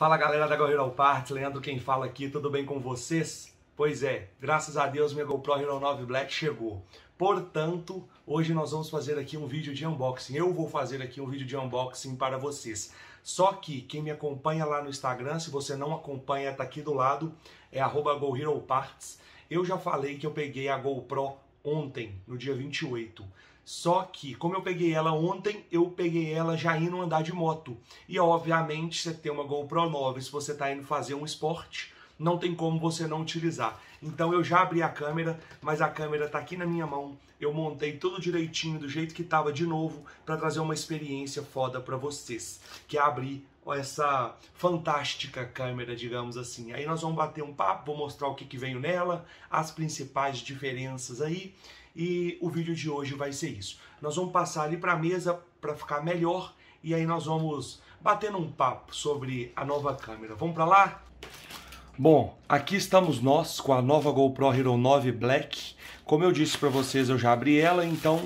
Fala galera da Go Parts, Leandro quem fala aqui, tudo bem com vocês? Pois é, graças a Deus minha GoPro Hero 9 Black chegou. Portanto, hoje nós vamos fazer aqui um vídeo de unboxing. Eu vou fazer aqui um vídeo de unboxing para vocês. Só que quem me acompanha lá no Instagram, se você não acompanha, tá aqui do lado, é GoHeroParts. Eu já falei que eu peguei a GoPro ontem, no dia 28. Só que, como eu peguei ela ontem, eu peguei ela já indo andar de moto. E obviamente, você tem uma GoPro 9, se você está indo fazer um esporte, não tem como você não utilizar. Então eu já abri a câmera, mas a câmera está aqui na minha mão. Eu montei tudo direitinho, do jeito que estava de novo, para trazer uma experiência foda para vocês, que é abrir essa fantástica câmera, digamos assim. Aí nós vamos bater um papo, vou mostrar o que, que veio nela, as principais diferenças aí e o vídeo de hoje vai ser isso. Nós vamos passar ali para a mesa para ficar melhor e aí nós vamos batendo um papo sobre a nova câmera. Vamos para lá? Bom, aqui estamos nós com a nova GoPro Hero 9 Black. Como eu disse para vocês, eu já abri ela, então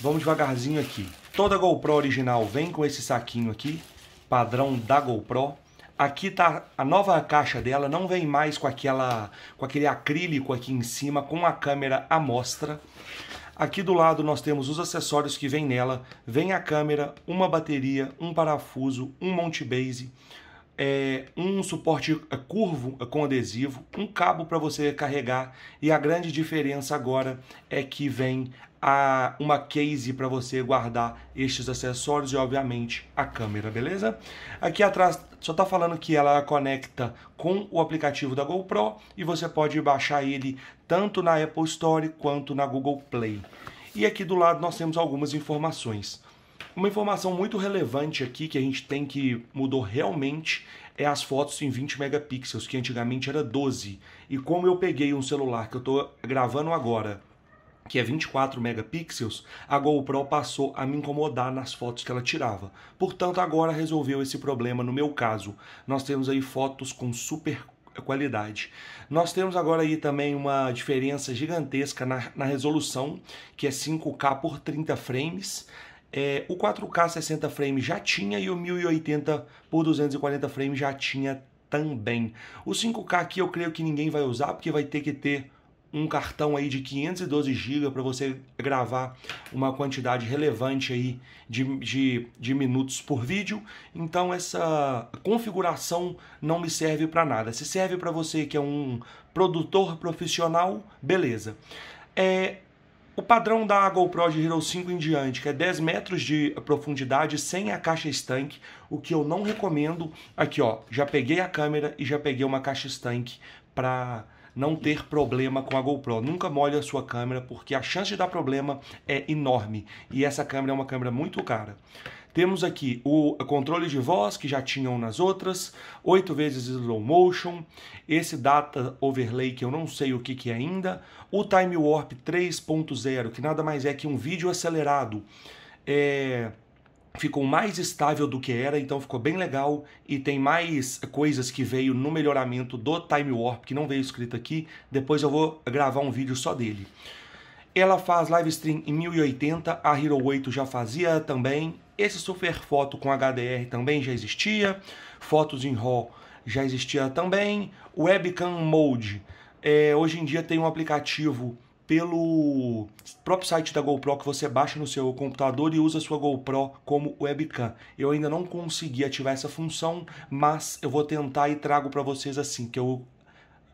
vamos devagarzinho aqui. Toda GoPro original vem com esse saquinho aqui, padrão da GoPro. Aqui tá a nova caixa dela, não vem mais com aquela com aquele acrílico aqui em cima, com a câmera à mostra. Aqui do lado nós temos os acessórios que vem nela, vem a câmera, uma bateria, um parafuso, um monte base, é, um suporte é, curvo com adesivo, um cabo para você carregar e a grande diferença agora é que vem a uma case para você guardar estes acessórios e, obviamente, a câmera, beleza? Aqui atrás só está falando que ela conecta com o aplicativo da GoPro e você pode baixar ele tanto na Apple Store quanto na Google Play. E aqui do lado nós temos algumas informações. Uma informação muito relevante aqui que a gente tem que mudou realmente é as fotos em 20 megapixels, que antigamente era 12. E como eu peguei um celular que eu estou gravando agora que é 24 megapixels, a GoPro passou a me incomodar nas fotos que ela tirava. Portanto, agora resolveu esse problema no meu caso. Nós temos aí fotos com super qualidade. Nós temos agora aí também uma diferença gigantesca na, na resolução, que é 5K por 30 frames. É, o 4K 60 frames já tinha e o 1080 por 240 frames já tinha também. O 5K aqui eu creio que ninguém vai usar, porque vai ter que ter um cartão aí de 512 GB para você gravar uma quantidade relevante aí de, de, de, minutos por vídeo. Então essa configuração não me serve para nada. Se serve para você que é um produtor profissional, beleza. É, o padrão da GoPro de Hero 5 em diante, que é 10 metros de profundidade sem a caixa estanque, o que eu não recomendo. Aqui ó, já peguei a câmera e já peguei uma caixa estanque para não ter problema com a GoPro. Nunca molhe a sua câmera porque a chance de dar problema é enorme e essa câmera é uma câmera muito cara. Temos aqui o controle de voz que já tinham nas outras, oito vezes slow motion, esse data overlay que eu não sei o que, que é ainda, o time warp 3.0 que nada mais é que um vídeo acelerado. É ficou mais estável do que era, então ficou bem legal e tem mais coisas que veio no melhoramento do Time Warp que não veio escrito aqui. Depois eu vou gravar um vídeo só dele. Ela faz live stream em 1080, a Hero 8 já fazia também. Esse super foto com HDR também já existia. Fotos em RAW já existia também. Webcam Mode. É, hoje em dia tem um aplicativo pelo próprio site da GoPro que você baixa no seu computador e usa sua GoPro como webcam. Eu ainda não consegui ativar essa função, mas eu vou tentar e trago para vocês assim que eu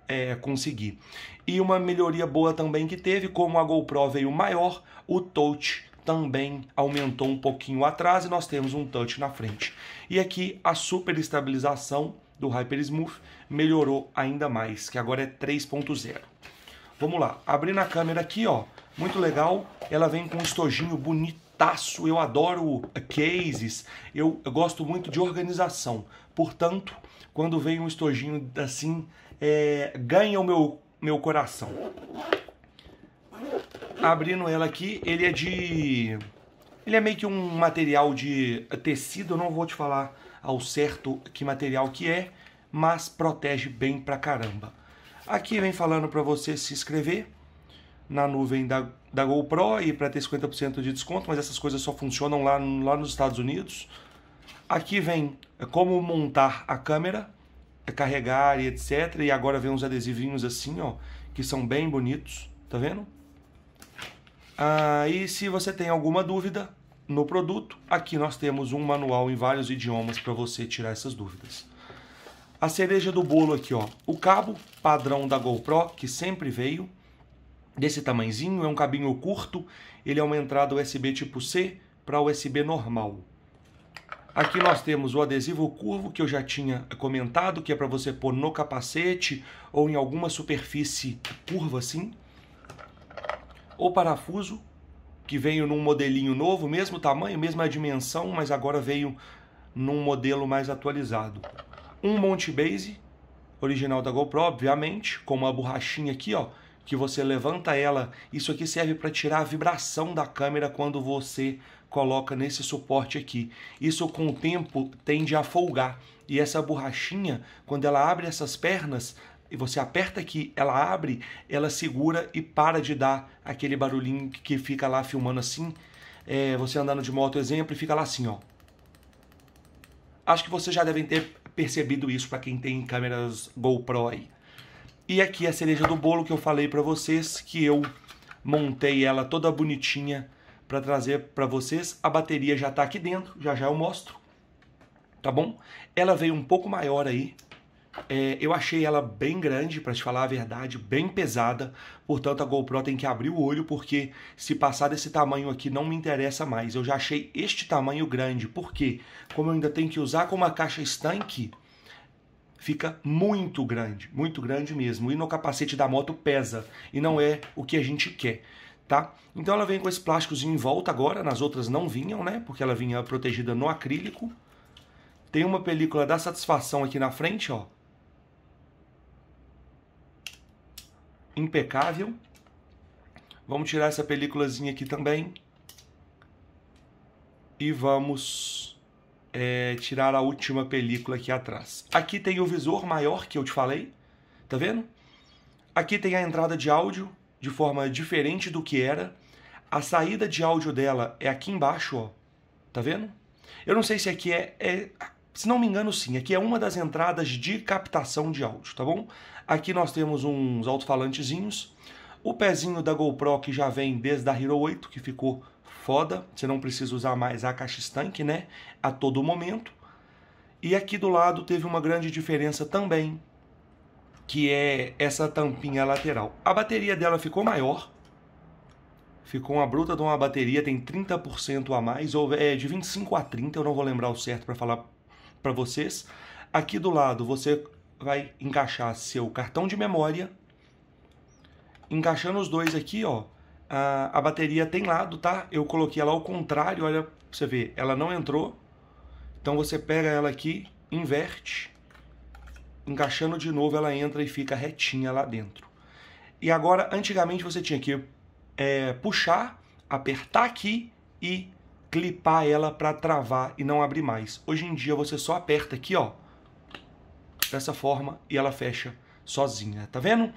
é, conseguir. E uma melhoria boa também que teve, como a GoPro veio maior, o touch também aumentou um pouquinho atrás e nós temos um touch na frente. E aqui a super estabilização do Hyper Smooth melhorou ainda mais, que agora é 3.0. Vamos lá, abrindo a câmera aqui, ó. Muito legal. Ela vem com um estojinho bonitaço. Eu adoro cases. Eu, eu gosto muito de organização. Portanto, quando vem um estojinho assim, é, ganha o meu, meu coração. Abrindo ela aqui, ele é de... Ele é meio que um material de tecido. Eu não vou te falar ao certo que material que é, mas protege bem pra caramba. Aqui vem falando para você se inscrever na nuvem da, da GoPro e para ter 50% de desconto, mas essas coisas só funcionam lá, lá nos Estados Unidos. Aqui vem é, como montar a câmera, é, carregar e etc. E agora vem uns adesivinhos assim, ó, que são bem bonitos, tá vendo? Ah, e se você tem alguma dúvida no produto, aqui nós temos um manual em vários idiomas para você tirar essas dúvidas a cereja do bolo aqui, ó. O cabo padrão da GoPro, que sempre veio, desse tamanhozinho, é um cabinho curto, ele é uma entrada USB tipo C para USB normal. Aqui nós temos o adesivo curvo que eu já tinha comentado, que é para você pôr no capacete ou em alguma superfície curva assim. O parafuso, que veio num modelinho novo, mesmo tamanho, mesma dimensão, mas agora veio num modelo mais atualizado um Monte Base, original da GoPro, obviamente, com uma borrachinha aqui, ó, que você levanta ela. Isso aqui serve para tirar a vibração da câmera quando você coloca nesse suporte aqui. Isso com o tempo tende a folgar. E essa borrachinha, quando ela abre essas pernas, e você aperta aqui, ela abre, ela segura e para de dar aquele barulhinho que fica lá filmando assim. É, você andando de moto, exemplo, e fica lá assim, ó. Acho que vocês já devem ter percebido isso para quem tem câmeras GoPro aí. E aqui a cereja do bolo que eu falei para vocês, que eu montei ela toda bonitinha para trazer para vocês. A bateria já está aqui dentro, já já eu mostro, tá bom? Ela veio um pouco maior aí, é, eu achei ela bem grande, para te falar a verdade, bem pesada. Portanto, a GoPro tem que abrir o olho, porque se passar desse tamanho aqui não me interessa mais. Eu já achei este tamanho grande, porque como eu ainda tenho que usar com uma caixa estanque, fica muito grande, muito grande mesmo. E no capacete da moto pesa, e não é o que a gente quer. Tá? Então ela vem com esse plásticozinho em volta agora, nas outras não vinham, né? Porque ela vinha protegida no acrílico. Tem uma película da satisfação aqui na frente, ó impecável. Vamos tirar essa películazinha aqui também. E vamos é, tirar a última película aqui atrás. Aqui tem o visor maior que eu te falei, tá vendo? Aqui tem a entrada de áudio de forma diferente do que era. A saída de áudio dela é aqui embaixo, ó. Tá vendo? Eu não sei se aqui é, é se não me engano, sim. Aqui é uma das entradas de captação de áudio, tá bom? Aqui nós temos uns alto-falantezinhos. O pezinho da GoPro que já vem desde a Hero 8, que ficou foda. Você não precisa usar mais a caixa estanque, né? A todo momento. E aqui do lado teve uma grande diferença também, que é essa tampinha lateral. A bateria dela ficou maior. Ficou uma bruta de uma bateria, tem 30% a mais, ou é de 25 a 30, eu não vou lembrar o certo para falar para vocês. Aqui do lado você vai encaixar seu cartão de memória. Encaixando os dois aqui, ó, a, a bateria tem lado, tá? Eu coloquei ela ao contrário, olha você vê ela não entrou. Então você pega ela aqui, inverte, encaixando de novo ela entra e fica retinha lá dentro. E agora, antigamente você tinha que é, puxar, apertar aqui e clipar ela para travar e não abrir mais. Hoje em dia você só aperta aqui, ó, dessa forma e ela fecha sozinha, tá vendo?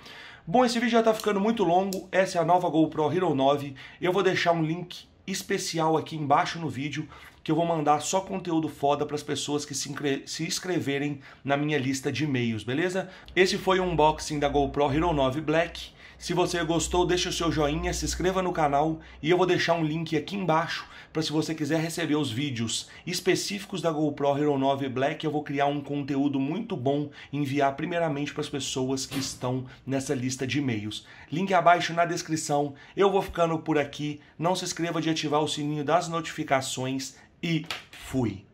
Bom, esse vídeo já tá ficando muito longo, essa é a nova GoPro Hero 9, eu vou deixar um link especial aqui embaixo no vídeo que eu vou mandar só conteúdo foda para as pessoas que se, se inscreverem na minha lista de e-mails, beleza? Esse foi o unboxing da GoPro Hero 9 Black. Se você gostou, deixe o seu joinha, se inscreva no canal e eu vou deixar um link aqui embaixo para se você quiser receber os vídeos específicos da GoPro Hero 9 Black, eu vou criar um conteúdo muito bom e enviar primeiramente para as pessoas que estão nessa lista de e-mails. Link abaixo na descrição. Eu vou ficando por aqui. Não se esqueça de ativar o sininho das notificações e fui.